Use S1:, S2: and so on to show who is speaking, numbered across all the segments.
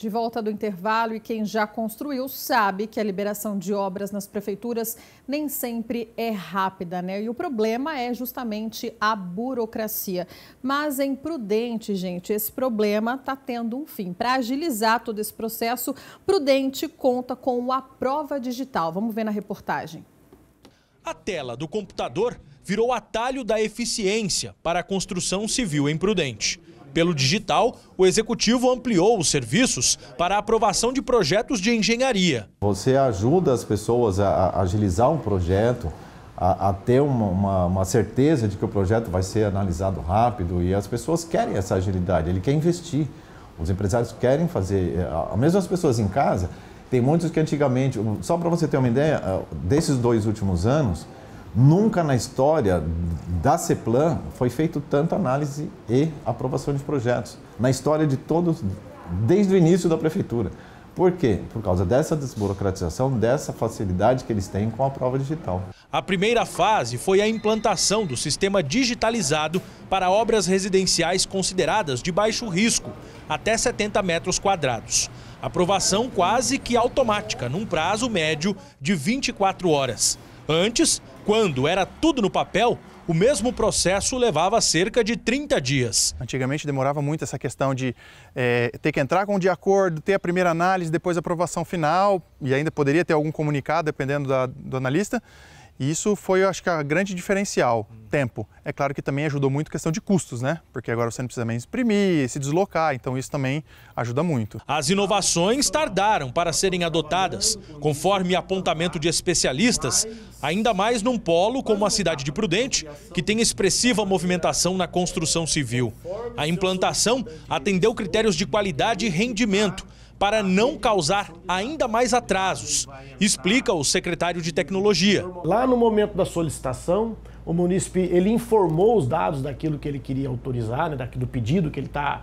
S1: De volta do intervalo, e quem já construiu sabe que a liberação de obras nas prefeituras nem sempre é rápida, né? E o problema é justamente a burocracia. Mas é imprudente, gente, esse problema está tendo um fim. Para agilizar todo esse processo, Prudente conta com a prova digital. Vamos ver na reportagem.
S2: A tela do computador virou atalho da eficiência para a construção civil em Prudente. Pelo digital, o executivo ampliou os serviços para a aprovação de projetos de engenharia.
S3: Você ajuda as pessoas a agilizar um projeto, a, a ter uma, uma, uma, certeza de que o projeto vai ser analisado rápido e as pessoas querem essa agilidade, ele quer investir. Os empresários querem fazer, eh, mesmo as pessoas em casa, tem muitos que antigamente, só para você ter uma ideia, eh, desses dois últimos anos, Nunca na história da CEPLAN foi feito tanta análise e aprovação de projetos. Na história de todos, desde o início da prefeitura. Por quê? Por causa dessa desburocratização, dessa facilidade que eles têm com a prova digital.
S2: A primeira fase foi a implantação do sistema digitalizado para obras residenciais consideradas de baixo risco, até 70 metros quadrados. Aprovação quase que automática, num prazo médio de 24 horas. Antes, quando era tudo no papel, o mesmo processo levava cerca
S1: de 30 dias. Antigamente demorava muito essa questão de é, ter que entrar com um de acordo, ter a primeira análise, depois a aprovação final, e ainda poderia ter algum comunicado, dependendo da, do analista. E isso foi, acho que, a grande diferencial, hum. tempo. É claro que também ajudou muito a questão de custos, né? Porque agora você não precisa mais exprimir, se deslocar, então isso também ajuda muito. As
S2: inovações tardaram para serem adotadas. Conforme apontamento de especialistas, ainda mais num polo como a cidade de Prudente, que tem expressiva movimentação na construção civil. A implantação atendeu critérios de qualidade e rendimento, para não causar ainda mais atrasos, explica o secretário de Tecnologia.
S4: Lá no momento da solicitação, o munícipe ele informou os dados daquilo que ele queria autorizar, né, do pedido que ele está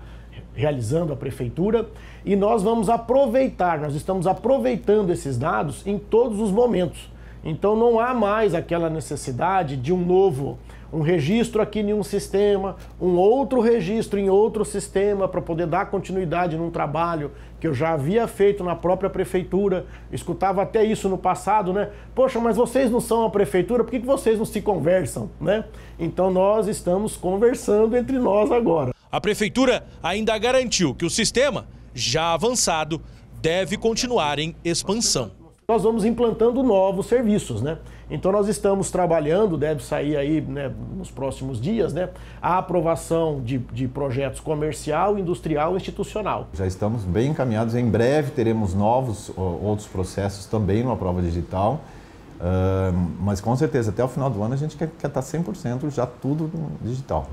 S4: realizando a prefeitura e nós vamos aproveitar, nós estamos aproveitando esses dados em todos os momentos. Então não há mais aquela necessidade de um novo um registro aqui em um sistema, um outro registro em outro sistema para poder dar continuidade num trabalho que eu já havia feito na própria prefeitura. Escutava até isso no passado, né? Poxa, mas vocês não são a prefeitura, por que, que vocês não se conversam, né? Então nós estamos conversando entre nós agora.
S2: A prefeitura ainda garantiu que o sistema, já avançado, deve continuar em expansão
S4: nós vamos implantando novos serviços, né? Então nós estamos trabalhando, deve sair aí né, nos próximos dias, né? A
S3: aprovação de, de projetos comercial, industrial e institucional. Já estamos bem encaminhados, em breve teremos novos outros processos também numa prova digital. Uh, mas com certeza, até o final do ano a gente quer, quer tá estar 100% já tudo digital.